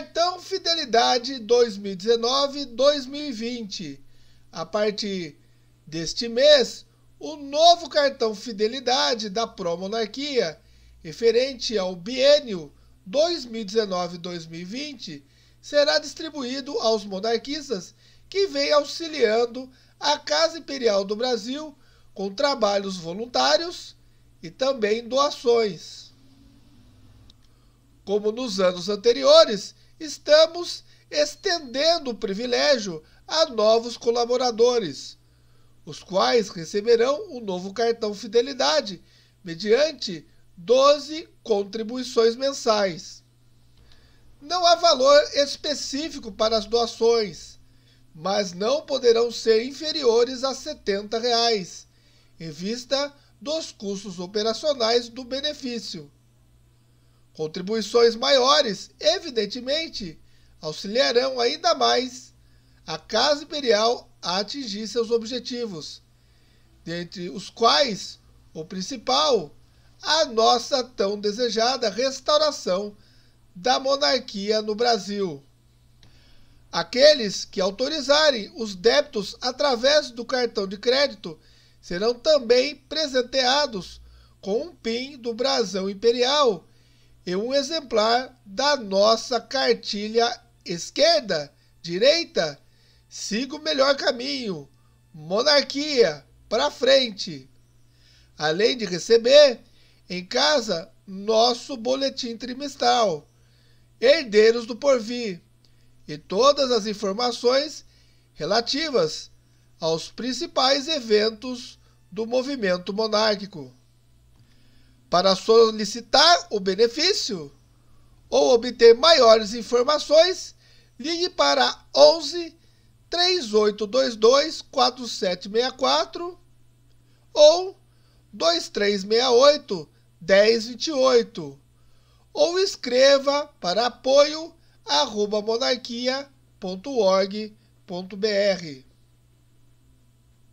Cartão Fidelidade 2019-2020. A partir deste mês, o novo cartão Fidelidade da Promonarquia, referente ao biênio 2019-2020, será distribuído aos monarquistas que vêm auxiliando a Casa Imperial do Brasil com trabalhos voluntários e também doações. Como nos anos anteriores, estamos estendendo o privilégio a novos colaboradores, os quais receberão o um novo cartão Fidelidade mediante 12 contribuições mensais. Não há valor específico para as doações, mas não poderão ser inferiores a R$ 70, reais, em vista dos custos operacionais do benefício. Contribuições maiores, evidentemente, auxiliarão ainda mais a Casa Imperial a atingir seus objetivos, dentre os quais o principal, a nossa tão desejada restauração da monarquia no Brasil. Aqueles que autorizarem os débitos através do cartão de crédito serão também presenteados com um PIN do brasão imperial e um exemplar da nossa cartilha esquerda, direita. Siga o melhor caminho. Monarquia para frente. Além de receber em casa nosso boletim trimestral, Herdeiros do Porvir, e todas as informações relativas aos principais eventos do movimento monárquico. Para solicitar o benefício ou obter maiores informações, ligue para 11 3822 4764 ou 2368 1028 ou escreva para apoio arroba monarquia.org.br.